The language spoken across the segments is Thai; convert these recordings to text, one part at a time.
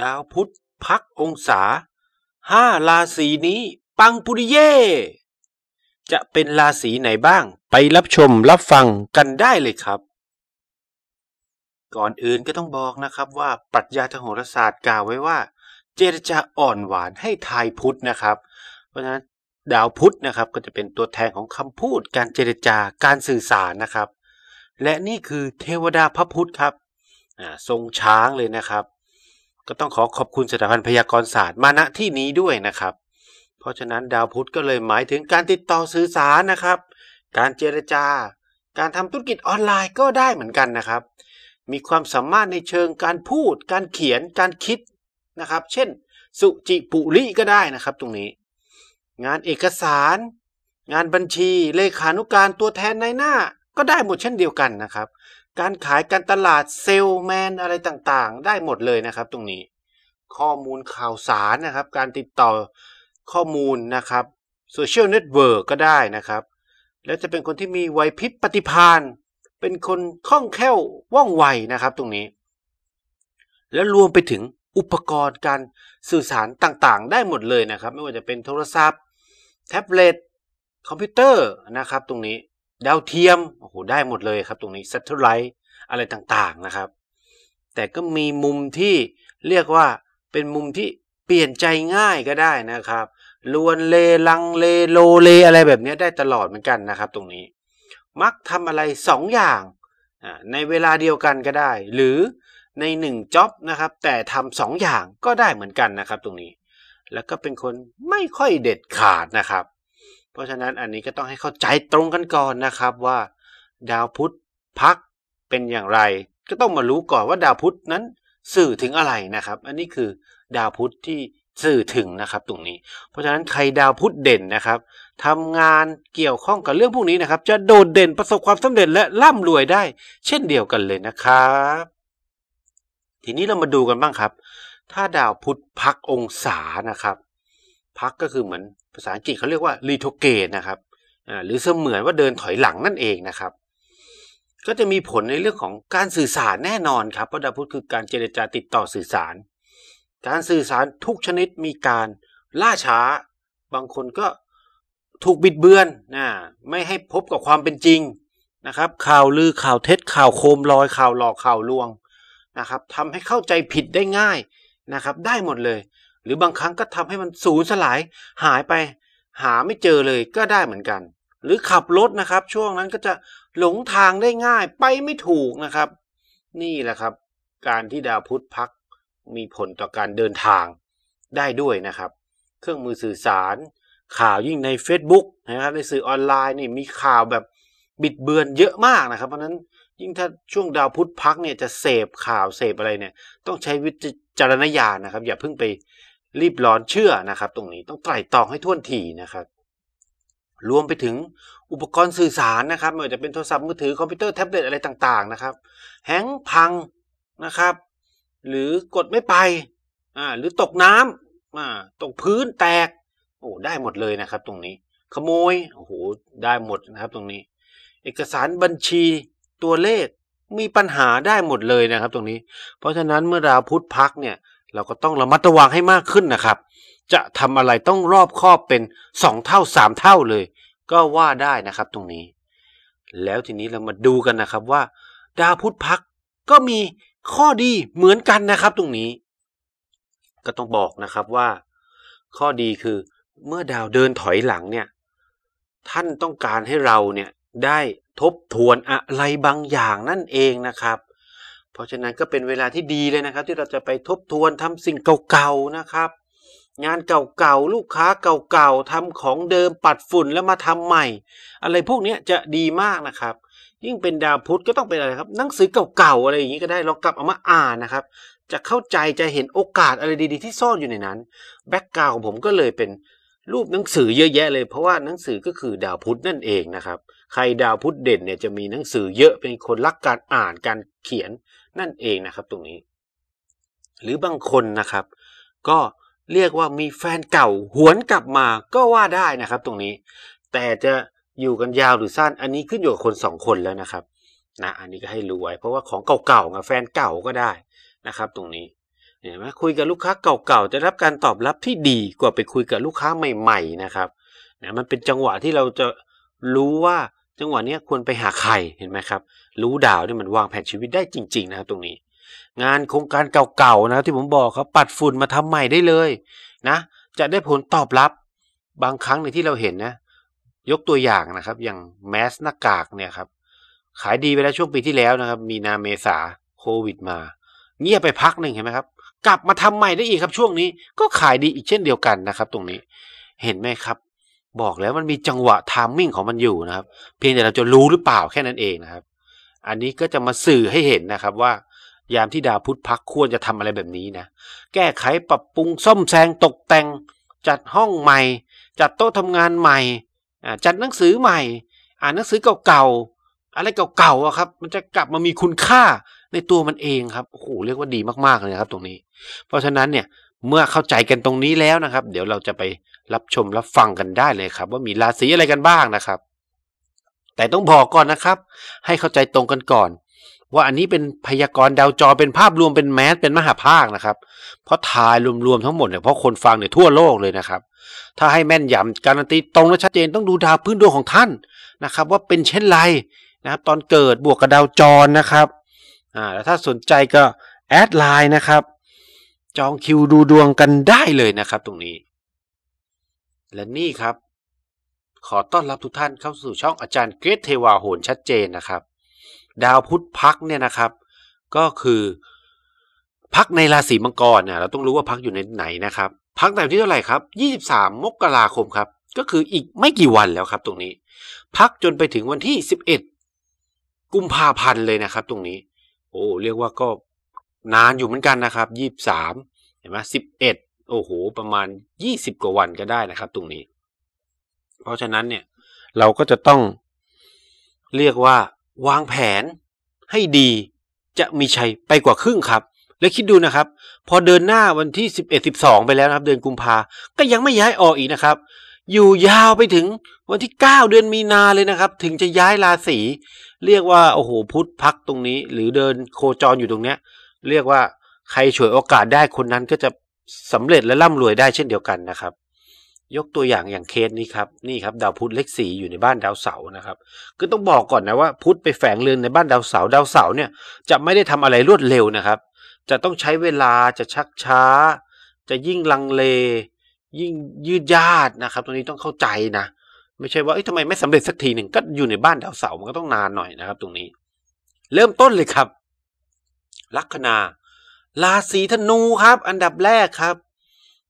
ดาวพุธพักองศาห้าราศีนี้ ปังปุริเย่จะเป็นราศีไหนบ้างไปรับชมรับฟังกันได้เลยครับ ก่อนอื่นก็ต้องบอกนะครับว่าปรัชญาทางโหราศาสตร์กล่าวไว้ว่าเจรจาอ่อนหวานให้ทายพุธนะครับ เพราะฉะนั้นดาวพุธนะครับก็จะเป็นตัวแทนของคำพูดการเจรจาการสื่อสารนะครับ และนี่คือเทวดาพระพุธครับทรงช้างเลยนะครับก็ต้องขอขอบคุณสถาบันพยากรศาสตร์มาณที่นี้ด้วยนะครับ เพราะฉะนั้นดาวพุธก็เลยหมายถึงการติดต่อสื่อสารนะครับ การเจรจา การทำธุรกิจออนไลน์ก็ได้เหมือนกันนะครับ มีความสามารถในเชิงการพูด การเขียน การคิดนะครับ เช่นสุจิปุลิก็ได้นะครับตรงนี้ งานเอกสาร งานบัญชีเลขานุการตัวแทนในหน้าก็ได้หมดเช่นเดียวกันนะครับการขายการตลาดเซลแมนอะไรต่างๆได้หมดเลยนะครับ ตรงนี้ ข้อมูลข่าวสารนะครับการติดต่อข้อมูลนะครับโซเชียลเน็ตเวิร์กก็ได้นะครับ แล้ว จะเป็นคนที่มีไหวพริบปฏิพานเป็นคนคล่องแคล่วว่องไวนะครับตรงนี้ แล้วรวมไปถึงอุปกรณ์การสื่อสารต่างๆ ได้หมดเลยนะครับ ไม่ว่าจะเป็นโทรศัพท์แท็บเล็ตคอมพิวเตอร์นะครับตรงนี้ดาวเทียมโอ้โหได้หมดเลยครับตรงนี้ซัตเทอร์ไลท์อะไรต่างๆ นะครับ แต่ก็มีมุมที่เรียกว่าเป็นมุมที่เปลี่ยนใจง่ายก็ได้นะครับ ลวนเล ลังเล โลเล อะไรแบบนี้ได้ตลอดเหมือนกันนะครับ ตรงนี้ มักทำอะไร2ออย่างในเวลาเดียวกันก็ได้ หรือใน 1จ็อบนะครับ แต่ทำสองอย่างก็ได้เหมือนกันนะครับตรงนี้ แล้วก็เป็นคนไม่ค่อยเด็ดขาดนะครับ เพราะฉะนั้นอันนี้ก็ต้องให้เข้าใจตรงกันก่อนนะครับว่า ดาวพุธพักเป็นอย่างไรก็ต้องมารู้ก่อนว่าดาวพุธนั้นสื่อถึงอะไรนะครับ อันนี้คือดาวพุธที่สื่อถึงนะครับตรงนี้ เพราะฉะนั้นใครดาวพุธเด่นนะครับทำงานเกี่ยวข้องกับเรื่องพวกนี้นะครับ จะโดดเด่นประสบความสำเร็จและร่ำรวยได้ เช่นเดียวกันเลยนะครับ ทีนี้เรามาดูกันบ้างครับ ถ้าดาวพุธพักองศานะครับพักก็คือเหมือนภาษาอังกฤษเขาเรียกว่ารีโทเกตนะครับหรือเสมือนว่าเดินถอยหลังนั่นเองนะครับก็จะมีผลในเรื่องของการสื่อสารแน่นอนครับเพราะดาวพุธคือการเจรจาติดต่อสื่อสาร การสื่อสารทุกชนิดมีการล่าช้าบางคนก็ถูกบิดเบือนนะไม่ให้พบกับความเป็นจริงนะครับ ข่าวลือข่าวเท็จ ข่าวโคมลอยข่าวหลอกข่าวลวงนะครับทำให้เข้าใจผิดได้ง่ายนะครับ ได้หมดเลย หรือบางครั้งก็ทำให้มันสูญสลายหายไป หาไม่เจอเลยก็ได้เหมือนกัน หรือขับรถนะครับ ช่วงนั้นก็จะหลงทางได้ง่ายไปไม่ถูกนะครับ นี่แหละครับการที่ดาวพุธพักมีผลต่อการเดินทางได้ด้วยนะครับ เครื่องมือสื่อสาร ข่าวยิ่งใน Facebook นะครับในสื่อออนไลน์นี่มีข่าวแบบบิดเบือนเยอะมากนะครับ เพราะนั้นยิ่งถ้าช่วงดาวพุธพักเนี่ยจะเสพข่าวเสพอะไรเนี่ย ต้องใช้วิจารณญาณนะครับ อย่าเพิ่งไปรีบร้อนเชื่อนะครับ ตรงนี้ต้องไตร่ตรองให้ท่วนทีนะครับรวมไปถึงอุปกรณ์สื่อสารนะครับไม่ว่าจะเป็นโทรศัพท์มือถือคอมพิวเตอร์แท็บเล็ตอะไรต่างๆนะครับแห้งพังนะครับ หรือกดไม่ไป อ่า หรือตกน้ำอ่าตกพื้นแตกโอ้ได้หมดเลยนะครับ ตรงนี้ ขโมยโอ้โหได้หมดนะครับ ตรงนี้ เอกสารบัญชีตัวเลขมีปัญหาได้หมดเลยนะครับ ตรงนี้ เพราะฉะนั้นเมื่อราพุธพักเนี่ย เราก็ต้องระมัดระวังให้มากขึ้นนะครับจะทำอะไรต้องรอบคอบเป็นสองเท่าสามเท่าเลย ก็ว่าได้นะครับตรงนี้ แล้วทีนี้เรามาดูกันนะครับว่า ดาวพุธพักก็มีข้อดีเหมือนกันนะครับ ตรงนี้ ก็ต้องบอกนะครับว่า ข้อดีคือ เมื่อดาวเดินถอยหลังเนี่ย ท่านต้องการให้เราเนี่ยได้ทบทวนอะไรบางอย่างนั่นเองนะครับ เพราะฉะนั้นก็เป็นเวลาที่ดีเลยนะครับ ที่เราจะไปทบทวนทำสิ่งเก่าๆนะครับงานเก่าๆลูกค้าเก่าๆทำของเดิมปัดฝุ่นแล้วมาทำใหม่ อะไรพวกนี้จะดีมากนะครับ ยิ่งเป็นดาวพุธก็ต้องเป็นอะไรครับ หนังสือเก่าๆอะไรอย่างนี้ก็ได้ลองกลับเอามาอ่านนะครับ จะเข้าใจจะเห็นโอกาสอะไรดี ๆ ที่ซ่อนอยู่ในนั้น แบ็กกราวของผมก็เลยเป็นรูปหนังสือเยอะแยะเลยเพราะว่าหนังสือก็คือดาวพุธนั่นเองนะครับ ใครดาวพุธเด่นเนี่ยจะมีหนังสือเยอะเป็นคนรักการอ่านการเขียนนั่นเองนะครับตรงนี้ หรือบางคนนะครับ ก็เรียกว่ามีแฟนเก่าหวนกลับมาก็ว่าได้นะครับตรงนี้ แต่จะอยู่กันยาวหรือสั้นอันนี้ขึ้นอยู่กับคนสองคนแล้วนะครับนะอันนี้ก็ให้รู้ไว้เพราะว่าของเก่าๆกับแฟนเก่าก็ได้นะครับตรงนี้เห็นไหมคุยกับลูกค้าเก่าๆจะรับการตอบรับที่ดีกว่าไปคุยกับลูกค้าใหม่ๆนะครับนะมันเป็นจังหวะที่เราจะรู้ว่าจังหวะนี้ควรไปหาใครเห็นไหมครับรู้ดาวนี่มันวางแผนชีวิตได้จริง ๆนะครับตรงนี้งานโครงการเก่าๆนะที่ผมบอกครับปัดฝุ่นมาทำใหม่ได้เลย นะ จะได้ผลตอบรับ บางครั้งในที่เราเห็นนะ ยกตัวอย่างนะครับอย่างแมสหน้ากากเนี่ยครับ ขายดีไปแล้วช่วงปีที่แล้วนะครับ มีนาเมษาโควิดมาเงียบไปพักหนึ่งเห็นไหมครับ กลับมาทำใหม่ได้อีกครับ ช่วงนี้ ก็ขายดีอีกเช่นเดียวกันนะครับ ตรงนี้ เห็นไหมครับ บอกแล้วมันมีจังหวะทามมิ่งของมันอยู่นะครับ เพียงแต่เราจะรู้หรือเปล่าแค่นั้นเองนะครับ อันนี้ก็จะมาสื่อให้เห็นนะครับว่ายามที่ดาวพุธพักควรจะทำอะไรแบบนี้นะ แก้ไขปรับปรุงซ่อมแซงตกแต่ง จัดห้องใหม่ จัดโต๊ะทำงานใหม่จัดหนังสือใหม่ อ่านหนังสือเก่าๆอะไรเก่าๆอะครับ มันจะกลับมามีคุณค่าในตัวมันเองครับโอ้โหเรียกว่าดีมากๆเลยครับตรงนี้ เพราะฉะนั้นเนี่ยเมื่อเข้าใจกันตรงนี้แล้วนะครับ เดี๋ยวเราจะไปรับชมรับฟังกันได้เลยครับ ว่ามีราศีอะไรกันบ้างนะครับ แต่ต้องบอกก่อนนะครับ ให้เข้าใจตรงกันก่อนว่าอันนี้เป็นพยากรณ์ดาวจอเป็นภาพรวมเป็นแมสเป็นมหาภาคนะครับ เพราะทายรวมๆทั้งหมดเนี่ยเพราะคนฟังเนี่ยทั่วโลกเลยนะครับ ถ้าให้แม่นยำการันตีตรงและชัดเจน ต้องดูดาวพื้นดวงของท่าน นะครับว่าเป็นเช่นไรนะครับตอนเกิดบวกกับดาวจรนะครับอ่าแล้วถ้าสนใจก็ แอดไลน์นะครับ จองคิวดูดวงกันได้เลยนะครับตรงนี้ และนี่ครับ ขอต้อนรับทุกท่านเข้าสู่ช่องอาจารย์เกรทเทวาโหนชัดเจนนะครับดาวพุธพักเนี่ยนะครับ ก็คือ พักในราศีมังกรเนี่ยเราต้องรู้ว่าพักอยู่ในไหนนะครับ พักแต่ที่เท่าไหร่ครับ23 มกราคมครับ ก็คืออีกไม่กี่วันแล้วครับ ตรงนี้ พักจนไปถึงวันที่ 11 กุมภาพันธ์เลยนะครับ ตรงนี้ โอ้เรียกว่าก็นานอยู่เหมือนกันนะครับ 23เห็นไหม11โอ้โหประมาณ 20 กว่าวันก็ได้นะครับ ตรงนี้ เพราะฉะนั้นเนี่ย เราก็จะต้องเรียกว่าวางแผนให้ดีจะมีชัยไปกว่าครึ่งครับ และคิดดูนะครับ พอเดินหน้าวันที่11 12ไปแล้วนะครับ เดือนกุมภาก็ยังไม่ย้ายออกอีกนะครับ อยู่ยาวไปถึงวันที่ 9 เดือนมีนาเลยนะครับ ถึงจะย้ายราศี เรียกว่าโอ้โหพุทธพักตรงนี้ หรือเดินโคจรอยู่ตรงเนี้ย เรียกว่าใครฉวยโอกาสได้คนนั้นก็จะสำเร็จและร่ำรวยได้เช่นเดียวกันนะครับยกตัวอย่าง อย่างเคสนี้ครับนี่ครับ ดาวพุธเลขสีอยู่ในบ้านดาวเสาร์นะครับก็ต้องบอกก่อนนะว่าพุธไปแฝงเรือนในบ้านดาวเสาร์ดาวเสาร์เนี่ยจะไม่ได้ทำอะไรรวดเร็วนะครับ จะต้องใช้เวลาจะชักช้า จะยิ่งลังเล ยิ่งยืดยาดนะครับ ตรงนี้ต้องเข้าใจนะ ไม่ใช่ว่าเอ้ยทำไมไม่สำเร็จสักทีหนึ่งก็อยู่ในบ้านดาวเสาร์มันก็ต้องนานหน่อยนะครับ ตรงนี้ เริ่มต้นเลยครับ ลัคนาราศีธนูครับ อันดับแรกครับ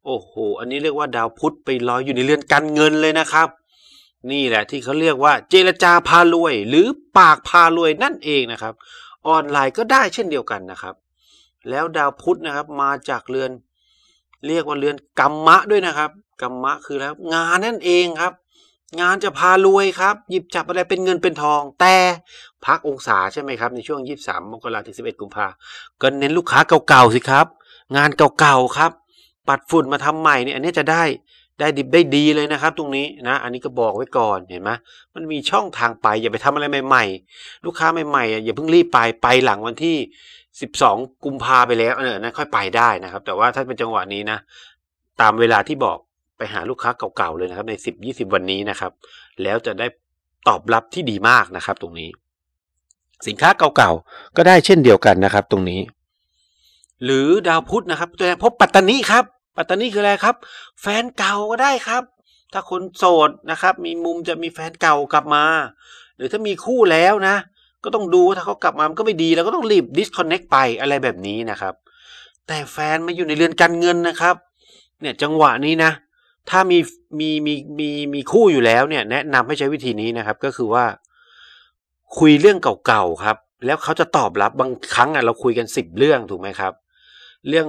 โอ้โห อันนี้เรียกว่าดาวพุธไปลอยอยู่ในเรือนการเงินเลยนะครับ นี่แหละ ที่เขาเรียกว่าเจรจาพารวย หรือปากพารวยนั่นเองนะครับ ออนไลน์ก็ได้เช่นเดียวกันนะครับ แล้วดาวพุธนะครับมาจาก เรือน เรียกว่าเรือนกรรมะด้วยนะครับ กรรมะคือแล้วงานนั่นเองครับ งานจะพารวยครับหยิบจับอะไรเป็นเงินเป็นทอง แต่พักองศาใช่ไหมครับในช่วง23มกราถึง11 กุมภาก็เน้นลูกค้าเก่าๆสิครับ งานเก่าๆครับปัดฝุ่นมาทำใหม่เนี่ยอันนี้จะได้ได้ดิบได้ดีเลยนะครับ ตรงนี้นะ อันนี้ก็บอกไว้ก่อน เห็นไหมมันมีช่องทางไป อย่าไปทำอะไรใหม่ๆลูกค้าใหม่ๆอย่าเพิ่งรีบไปไปหลังวันที่ 12 กุมภาไปแล้ว เออนะค่อยไปได้นะครับแต่ว่าถ้าเป็นจังหวะนี้นะ ตามเวลาที่บอกไปหาลูกค้าเก่าๆเลยนะครับ ใน 10-20 วันนี้นะครับ แล้วจะได้ตอบรับที่ดีมากนะครับ ตรงนี้ สินค้าเก่าๆก็ได้เช่นเดียวกันนะครับ ตรงนี้หรือดาวพุธนะครับตัวแทนพบปัตตานีครับ ปัตตานีคืออะไรครับ แฟนเก่าก็ได้ครับ ถ้าคนโสดนะครับ มีมุมจะมีแฟนเก่ากลับมา หรือถ้ามีคู่แล้วนะก็ต้องดูว่าถ้าเขากลับมามันก็ไม่ดี แล้วก็ต้องรีบ disconnect ไปอะไรแบบนี้นะครับ แต่แฟนมาอยู่ในเรือนการเงินนะครับ เนี่ยจังหวะนี้นะถ้ามีมีมีมีมีคู่อยู่แล้วเนี่ย แนะนำให้ใช้วิธีนี้นะครับ ก็คือว่า คุยเรื่องเก่าๆครับ แล้วเขาจะตอบรับบางครั้งอ่ะเราคุยกันสิบเรื่องถูกไหมครับเรื่อง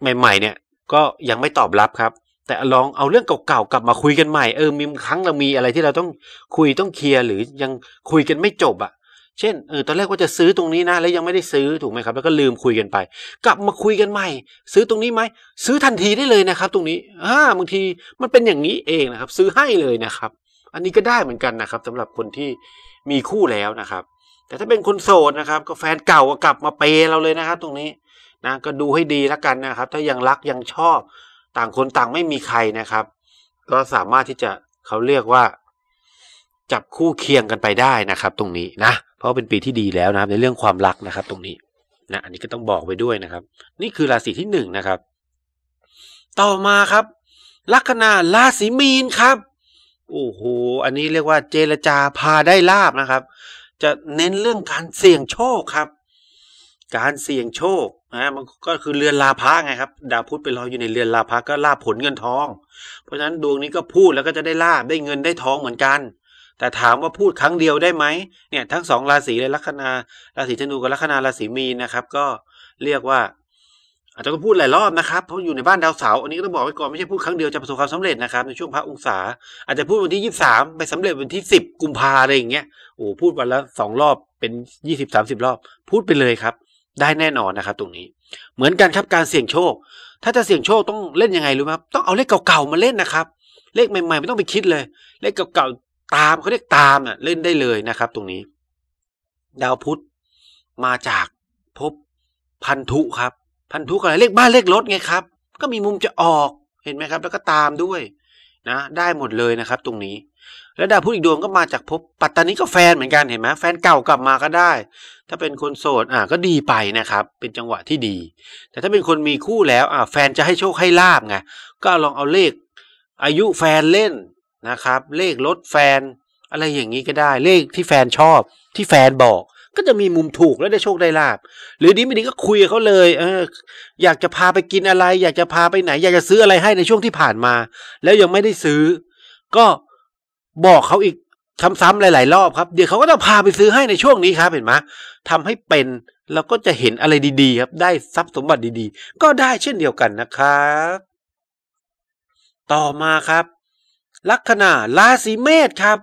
ใหม่ ๆ เนี่ยก็ยังไม่ตอบรับครับ แต่ลองเอาเรื่องเก่าๆกลับมาคุยกันใหม่เออ มีครั้งเรา มีอะไรที่เราต้องคุยต้องเคลียร์หรือยังคุยกันไม่จบอะ่ะ เช่นเออตอนแรกว่าจะซื้อตรงนี้นะแล้วยังไม่ได้ซื้อถูกไหมครับ แล้วก็ลืมคุยกันไป กลับมาคุยกันใหม่ ซื้อตรงนี้ไหมซื้อทันทีได้เลยนะครับ ตรงนี้ฮ่าบางทีมันเป็นอย่างนี้เองนะครับ ซื้อให้เลยนะครับ อันนี้ก็ได้เหมือนกันนะครับ สำหรับคนที่มีคู่แล้วนะครับ แต่ถ้าเป็นคนโสดนะครับ ก็แฟนเก่ากลับมาเปเราเลยนะครับ ตรงนี้นะก็ดูให้ดีแล้วกันนะครับ ถ้ายังรักยังชอบต่างคนต่างไม่มีใครนะครับ ก็สามารถที่จะเขาเรียกว่า จับคู่เคียงกันไปได้นะครับ ตรงนี้นะเพราะเป็นปีที่ดีแล้วนะครับ ในเรื่องความรักนะครับ ตรงนี้นะอันนี้ก็ต้องบอกไปด้วยนะครับ นี่คือราศีที่หนึ่งนะครับ ต่อมาครับ ลัคนาราศีมีนครับโอ้โหอันนี้เรียกว่าเจรจาพาได้ลาบนะครับ จะเน้นเรื่องการเสี่ยงโชคครับ การเสี่ยงโชคนะมันก็คือเรือนลาภะไงครับดาวพุธไปรออยู่ในเรือนลาภะก็ลาผลเงินทอง เพราะฉะนั้นดวงนี้ก็พูดแล้วก็จะได้ลาบได้เงินได้ทองเหมือนกัน แต่ถามว่าพูดครั้งเดียวได้ไหมเนี่ย ทั้งสองราศีเลยลัคนาราศีธนูกับลัคนาราศีมีนนะครับ ก็เรียกว่า อาจจะก็พูดหลายรอบนะครับเพราะอยู่ในบ้านดาวเสาร์อันนี้ก็ต้องบอกไว้ก่อนไม่ใช่พูดครั้งเดียวจะประสบความสำเร็จนะครับในช่วงพระองศา อาจจะพูดวันที่ยี่สามไปสำเร็จวันที่สิบกุมภาอะไรอย่างเงี้ยโอ้พูดวันละสองรอบเป็นยี่สิบสามสิบรอบพูดไปเลยครับได้แน่นอนนะครับตรงนี้เหมือนกันครับการเสี่ยงโชค ถ้าจะเสี่ยงโชคต้องเล่นยังไงรู้ไหมครับ ต้องเอาเลขเก่าๆมาเล่นนะครับ เลขใหม่ ๆ ไม่ต้องไปคิดเลย เลขเก่าๆตามเขาเรียกตามน่ะเล่นได้เลยนะครับตรงนี้ ดาวพุธมาจากพบพันธุครับ พันธุอะไร เลขบ้านเลขรถไงครับ ก็มีมุมจะออกเห็นไหมครับ แล้วก็ตามด้วย นะได้หมดเลยนะครับตรงนี้และดาวพุธอีกดวงก็มาจากภพปัตตานีก็แฟนเหมือนกันเห็นไหมแฟนเก่ากลับมาก็ได้ ถ้าเป็นคนโสดอ่ะ ก็ดีไปนะครับ เป็นจังหวะที่ดี แต่ถ้าเป็นคนมีคู่แล้ว อ่ะแฟนจะให้โชคให้ลาบไงก็ลองเอาเลข อายุแฟนเล่นนะครับ เลขรถแฟน อะไรอย่างนี้ก็ได้ เลขที่แฟนชอบ ที่แฟนบอก ก็จะมีมุมถูกแล้ว ได้โชคได้ลาบหรือดีไม่ดีก็คุยเขาเลย เอออยากจะพาไปกินอะไร อยากจะพาไปไหนอยากจะซื้ออะไรให้ในช่วงที่ผ่านมา แล้วยังไม่ได้ซื้อ ก็บอกเขาอีกซ้ำๆหลายๆรอบครับเดี๋ยวเขาก็จะพาไปซื้อให้ในช่วงนี้ครับเห็นไหมทำให้เป็นเราก็จะเห็นอะไรดีๆ ครับ ได้ทรัพย์สมบัติดีๆ ก็ได้เช่นเดียวกันนะครับต่อมาครับ ลัคนาราศีเมษครับ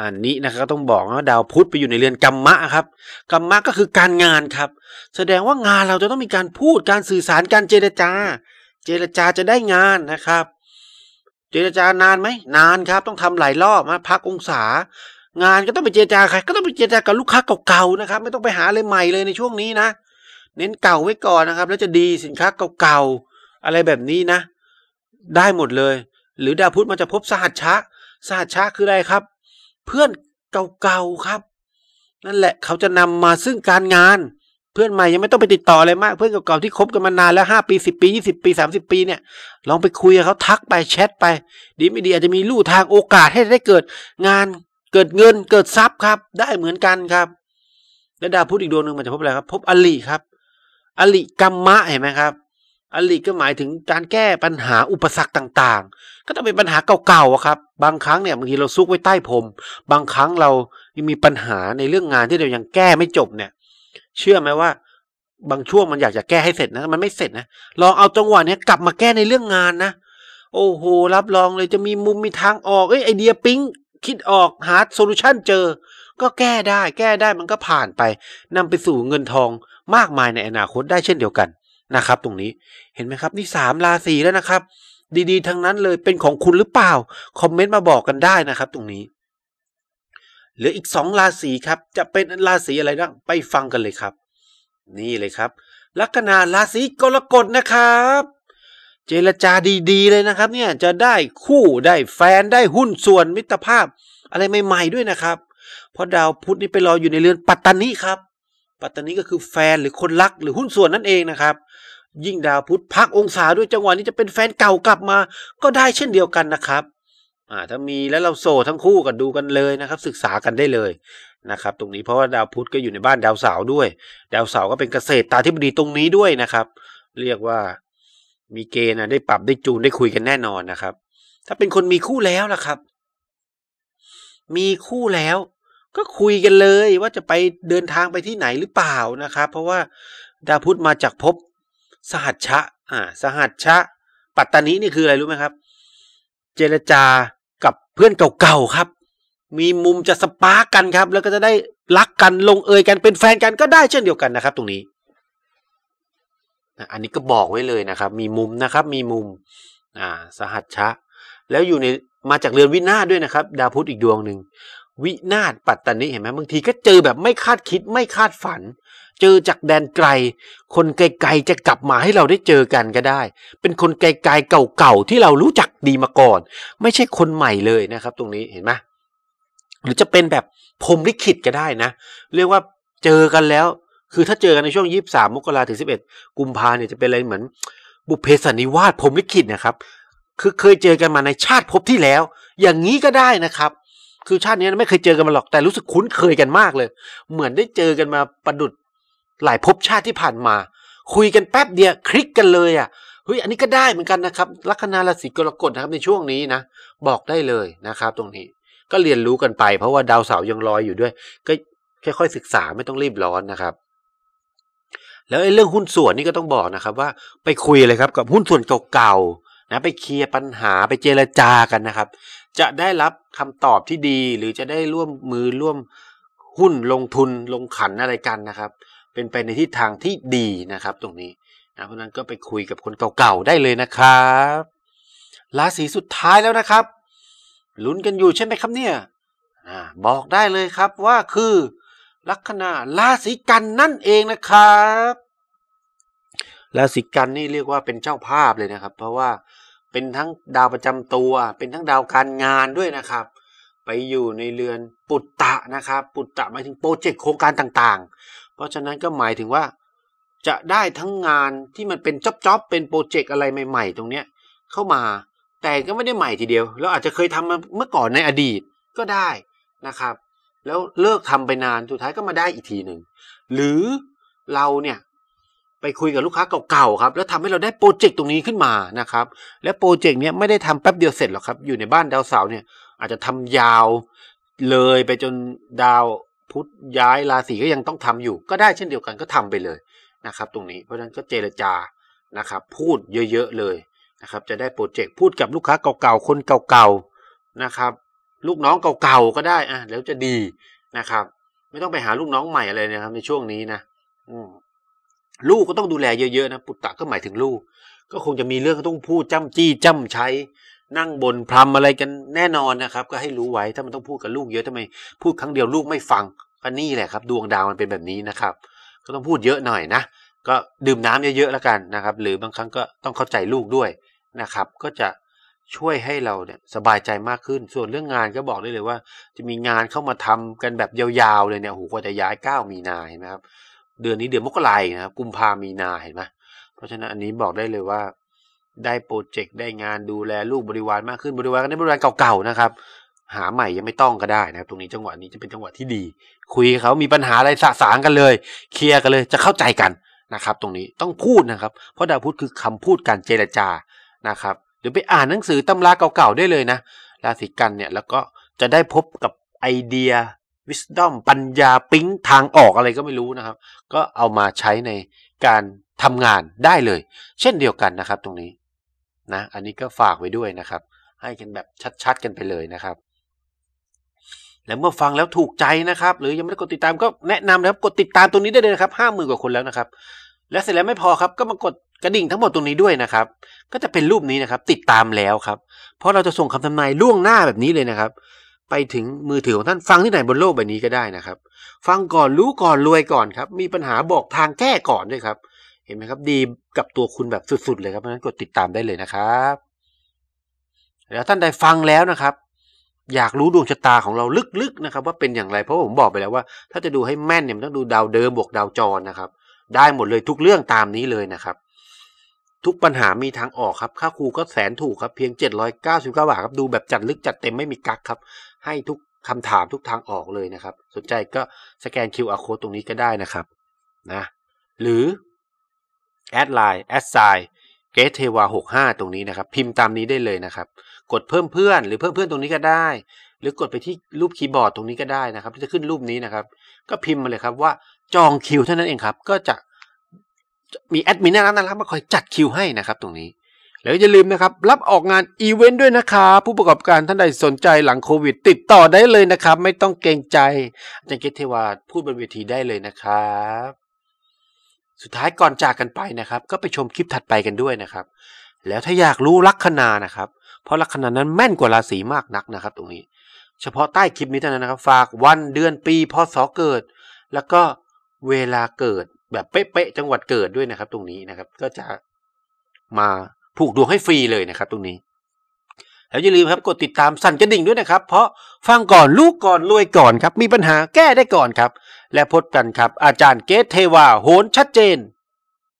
อันนี้นะครับต้องบอกว่าดาวพุธไปอยู่ในเรือนกรรมะครับ กรรมะก็คือการงานครับ แสดงว่างานเราจะต้องมีการพูดการสื่อสารการเจรจา เจรจาจะได้งานนะครับเจรจานานไหมนานครับ ต้องทำหลายรอบมาพักองศา งานก็ต้องไปเจรจาใครก็ต้องไปเจรจากับลูกค้าเก่าๆนะครับ ไม่ต้องไปหาอะไรใหม่เลยในช่วงนี้นะเน้นเก่าไว้ก่อนนะครับ แล้วจะดีสินค้าเก่าๆอะไรแบบนี้นะ ได้หมดเลย หรือดาวพุธมันจะพบสหัชชะสหัชชะคืออะไรครับ เพื่อนเก่าๆครับ นั่นแหละเขาจะนำมาซึ่งการงานเพื่อนใหม่ยังไม่ต้องไปติดต่ออะไรมาก เพื่อนเก่าๆที่คบกันมานานแล้วห้าปีสิบปียี่สิบปีสามสิบปีเนี่ยลองไปคุยกับเขาทักไปแชทไปดีไม่ดีอาจจะมีลู่ทางโอกาสให้ได้เกิดงานเกิดเงินเกิดทรัพย์ครับ ได้เหมือนกันครับและดาพูดอีกดวงหนึ่งมันจะพบอะไรครับ พบอลีครับอลีกัมมะเห็นไหมครับอลีก็หมายถึงการแก้ปัญหาอุปสรรคต่างๆก็ต้องเป็นปัญหาเก่าๆครับ บางครั้งเนี่ยบางทีเราซุกไว้ใต้ผม บางครั้งเรายังมีปัญหาในเรื่องงานที่เรายังแก้ไม่จบเนี่ยเชื่อไหมว่า บางช่วงมันอยากจะแก้ให้เสร็จนะมันไม่เสร็จนะลองเอาจังหวะนี้กลับมาแก้ในเรื่องงานนะ โอ้โห รับรองเลยจะมีมุมมีทางออกเอ้ยไอเดียปิ๊งคิดออกหาโซลูชันเจอก็แก้ได้ แก้ได้มันก็ผ่านไป นำไปสู่เงินทองมากมายในอนาคตได้เช่นเดียวกันนะครับ ตรงนี้เห็นไหมครับนี่สามราศีแล้วนะครับ ดีๆทั้งนั้นเลยเป็นของคุณหรือเปล่า คอมเมนต์มาบอกกันได้นะครับ ตรงนี้หลืออีกสองราศีครับ จะเป็นราศีอะไรนะไปฟังกันเลยครับ นี่เลยครับ ลัคนาราศีกรกฎนะครับ เจรจาดีๆ เลยนะครับ เนี่ยจะได้คู่ได้แฟนได้หุ้นส่วนมิตรภาพอะไรใหม่ๆด้วยนะครับ เพราะดาวพุธนี่ไปรออยู่ในเรือนปัตตานีครับ ปัตตานีก็คือแฟนหรือคนรักหรือหุ้นส่วนนั่นเองนะครับ ยิ่งดาวพุธพักองศาด้วยจังหวะนี้จะเป็นแฟนเก่ากลับมา ก็ได้เช่นเดียวกันนะครับอ่าถ้ามี แล้วเราโสดทั้งคู่กันดูกันเลยนะครับ ศึกษากันได้เลยนะครับ ตรงนี้เพราะว่าดาว พุธก็อยู่ในบ้านดาวเสาร์ด้วย ดาวเสาร์ก็เป็นเกษตรตาธิบดีตรงนี้ด้วยนะครับ เรียกว่ามีเกณฑ์นะได้ปรับได้จูนได้คุยกันแน่นอนนะครับ ถ้าเป็นคนมีคู่แล้วล่ะครับ มีคู่แล้ว ก็คุยกันเลย ว่าจะไปเดินทางไปที่ไหนหรือเปล่านะครับ เพราะว่าดาวพุธมาจากภพสหัชชะ อ่า สหัชชะปัตตานีนี่คืออะไรรู้ไหมครับ เจรจากับเพื่อนเก่าๆครับ มีมุมจะสปาร์กกันครับ แล้วก็จะได้รักกันลงเอยกันเป็นแฟนกันก็ได้เช่นเดียวกันนะครับตรงนี้อันนี้ก็บอกไว้เลยนะครับ มีมุมนะครับ มีมุมอ่า สหัสชะ แล้วอยู่ในมาจากเรือนวินาศด้วยนะครับ ดาวพุธอีกดวงหนึ่งวินาศปัตตานีเห็นไหมบางทีก็เจอแบบไม่คาดคิดไม่คาดฝันเจอจากแดนไกล คนไกลๆ จะกลับมาให้เราได้เจอกันก็ได้ เป็นคนไกลๆเก่าๆที่เรารู้จักดีมาก่อน ไม่ใช่คนใหม่เลยนะครับ ตรงนี้เห็นไหมหรือจะเป็นแบบพรมลิขิตก็ได้นะ เรียกว่าเจอกันแล้ว คือถ้าเจอกันในช่วงยี่สามมกราถึงสิบเอ็ดกุมภาเนี่ยจะเป็นอะไรเหมือน บุพเพสันนิวาสพรมลิขิตนะครับ คือเคยเจอกันมาในชาติภพที่แล้ว อย่างนี้ก็ได้นะครับ คือชาตินี้ไม่เคยเจอกันมาหรอก แต่รู้สึกคุ้นเคยกันมากเลย เหมือนได้เจอกันมาประดุดหลายภพชาติที่ผ่านมา คุยกันแป๊บเดียวคลิกกันเลยอ่ะเฮ้ยอันนี้ก็ได้เหมือนกันนะครับลัคนาราศีกรกฎนะครับในช่วงนี้นะบอกได้เลยนะครับ ตรงนี้ก็เรียนรู้กันไป เพราะว่าดาวเสาร์ยังลอยอยู่ด้วย ก็ค่อยๆศึกษาไม่ต้องรีบร้อนนะครับ แล้วไอ้เรื่องหุ้นส่วนนี่ก็ต้องบอกนะครับ ว่าไปคุยเลยครับกับหุ้นส่วนเก่าๆนะไปเคลียร์ปัญหาไปเจรจากันนะครับ จะได้รับคำตอบที่ดีหรือจะได้ร่วมมือร่วมหุ้นลงทุนลงขันอะไรกันนะครับเป็นไปในทิศทางที่ดีนะครับ ตรงนี้นะเพราะนั้นก็ไปคุยกับคนเก่าๆได้เลยนะครับราศีสุดท้ายแล้วนะครับ ลุ้น กันอยู่ใช่ไหมครับเนี่ยบอกได้เลยครับว่าคือ ลัคนาราศีกันนั่นเองนะครับราศีกัน นี่เรียกว่าเป็นเจ้าภาพเลยนะครับ เพราะว่าเป็นทั้งดาวประจำตัว เป็นทั้งดาวการงานด้วยนะครับ ไปอยู่ในเรือนปุตตะนะครับ ปุตตะหมายถึงโปรเจกต์โครงการต่างเพราะฉะนั้นก็หมายถึงว่าจะได้ทั้งงานที่มันเป็นจ๊อบจ็อบเป็นโปรเจกต์อะไรใหม่ๆ ตรงเนี้ยเข้ามาแต่ก็ไม่ได้ใหม่ทีเดียวเราอาจจะเคยทำมาเมื่อก่อนในอดีตก็ได้นะครับ แล้วเลิกทำไปนานสุดท้ายก็มาได้อีกทีหนึ่งหรือเราเนี่ยไปคุยกับลูกค้าเก่าๆ ครับ แล้วทำให้เราได้โปรเจกต์ตรงนี้ขึ้นมานะครับ และโปรเจกต์เนี้ยไม่ได้ทำแป๊บเดียวเสร็จหรอกครับอยู่ในบ้านดาวเสาเนี่ยอาจจะทำยาวเลยไปจนดาวพุธย้ายราศีก็ยังต้องทำอยู่ ก็ได้เช่นเดียวกันก็ทำไปเลยนะครับตรงนี้เพราะฉะนั้นก็เจรจานะครับ พูดเยอะ ๆ เลยนะครับ จะได้โปรเจกต์พูดกับลูกค้าเก่าๆคนเก่าๆนะครับ ลูกน้องเก่าๆก็ได้ อ่ะ แล้ว จะดีนะครับ ไม่ต้องไปหาลูกน้องใหม่อะไรนะครับ ในช่วงนี้นะอืลูกก็ต้องดูแลเยอะๆนะปุตตะก็หมายถึงลูก ก็คงจะมีเรื่องต้องพูดจ้ำจี้จ้ำใช้นั่งบนพรำอะไรกันแน่นอนนะครับ ก็ให้รู้ไว้ถ้ามันต้องพูดกับลูกเยอะทำไมพูดครั้งเดียวลูกไม่ฟังก็นี่แหละครับดวงดาวมันเป็นแบบนี้นะครับ ก็ต้องพูดเยอะหน่อยนะ ก็ดื่มน้ำเยอะๆแล้วกันนะครับ หรือบางครั้งก็ต้องเข้าใจลูกด้วยนะครับ ก็จะช่วยให้เราเนี่ยสบายใจมากขึ้น ส่วนเรื่องงานก็บอกได้เลยว่า จะมีงานเข้ามาทำกันแบบยาวๆเลยเนี่ยโหกว่าจะย้ายก้ามีนาเห็นไหมครับ เดือนนี้เดือนมกรานะครับกุมภามีนาเห็นไหมเพราะฉะนั้นอันนี้บอกได้เลยว่าได้โปรเจกต์ได้งานดูแลลูกบริวารมากขึ้นบริวารก็ได้บริวารเก่าๆนะครับหาใหม่ยังไม่ต้องก็ได้นะครับ ตรงนี้จังหวะนี้จะเป็นจังหวะที่ดี คุยเขามีปัญหาอะไรสะสางกันเลย เคลียร์กันเลยจะเข้าใจกันนะครับ ตรงนี้ต้องพูดนะครับ เพราะดาวพุธคือคำพูดการเจรจานะครับ เดี๋ยวไปอ่านหนังสือตำราเก่าๆได้เลยนะราศีกันเนี่ยแล้วก็จะได้พบกับไอเดียวิสตอมปัญญาปิ๊งทางออกอะไรก็ไม่รู้นะครับ ก็เอามาใช้ในการทำงานได้เลย เช่นเดียวกันนะครับ ตรงนี้นะอันนี้ก็ฝากไว้ด้วยนะครับ ให้กันแบบชัดๆกันไปเลยนะครับและเมื่อฟังแล้วถูกใจนะครับ หรือยังไม่ได้กดติดตามก็แนะนำนะครับกดติดตามตรงนี้ได้เลยนะครับห้าหมื่นกว่าคนแล้วนะครับ และเสร็จแล้วไม่พอครับก็มากดกระดิ่งทั้งหมดตรงนี้ด้วยนะครับ ก็จะเป็นรูปนี้นะครับ ติดตามแล้วครับ เพราะเราจะส่งคำทำนายล่วงหน้าแบบนี้เลยนะครับ ไปถึงมือถือของท่านฟังที่ไหนบนโลกใบนี้ก็ได้นะครับ ฟังก่อนรู้ก่อนรวยก่อนครับ มีปัญหาบอกทางแก้ก่อนด้วยครับ เห็นไหมครับดีกับตัวคุณแบบสุดๆเลยครับเพราะฉะนั้นกดติดตามได้เลยนะครับ แล้วท่านใดฟังแล้วนะครับอยากรู้ดวงชะตาของเราลึกๆนะครับว่าเป็นอย่างไร เพราะผมบอกไปแล้วว่า ถ้าจะดูให้แม่นเนี่ยต้องดูดาวเดิมบวกดาวจรนะครับ ได้หมดเลยทุกเรื่องตามนี้เลยนะครับ ทุกปัญหามีทางออกครับ ค่าครูก็แสนถูกครับเพียง799บาทครับ ดูแบบจัดลึกจัดเต็ม ไม่มีกักครับ ให้ทุกคำถามทุกทางออกเลยนะครับ สนใจก็สแกน QR code ตรงนี้ก็ได้นะครับนะ หรือแอดไลน์แอดไซน์เกสเทวาหกห้าตรงนี้นะครับ พิมพ์ตามนี้ได้เลยนะครับกดเพิ่มเพื่อนหรือเพิ่มเพื่อนตรงนี้ก็ได้ หรือกดไปที่รูปคีย์บอร์ดตรงนี้ก็ได้นะครับจะขึ้นรูปนี้นะครับ ก็พิมพ์มาเลยครับว่าจองคิวเท่านั้นเองครับ ก็จะมีแอดมินน่ารักน่ารักมาคอยจัดคิวให้นะครับตรงนี้ แล้วอย่าลืมนะครับ รับออกงานอีเวนต์ด้วยนะครับผู้ประกอบการท่านใดสนใจหลังโควิด ติดต่อได้เลยนะครับ ไม่ต้องเกรงใจอาจารย์เกตเทวาพูดบนเวทีได้เลยนะครับสุดท้ายก่อนจากกันไปนะครับ ก็ไปชมคลิปถัดไปกันด้วยนะครับ แล้วถ้าอยากรู้ลักนานะครับเพราะลัคนานั้นแม่นกว่าราศีมากนักนะครับ ตรงนี้ เฉพาะใต้คลิปนี้เท่านั้นนะครับฝากวันเดือนปีพศเกิด แล้วก็เวลาเกิดแบบเป๊ะๆจังหวัดเกิดด้วยนะครับ ตรงนี้นะครับ ก็จะมาผูกดวงให้ฟรีเลยนะครับ ตรงนี้ แล้วอย่าลืมครับกดติดตามสั่นกระดิ่งด้วยนะครับ เพราะฟังก่อนลูกก่อนรวยก่อนครับมีปัญหาแก้ได้ก่อนครับ และพบกันครับ อาจารย์เกตเทวาโหนชัดเจน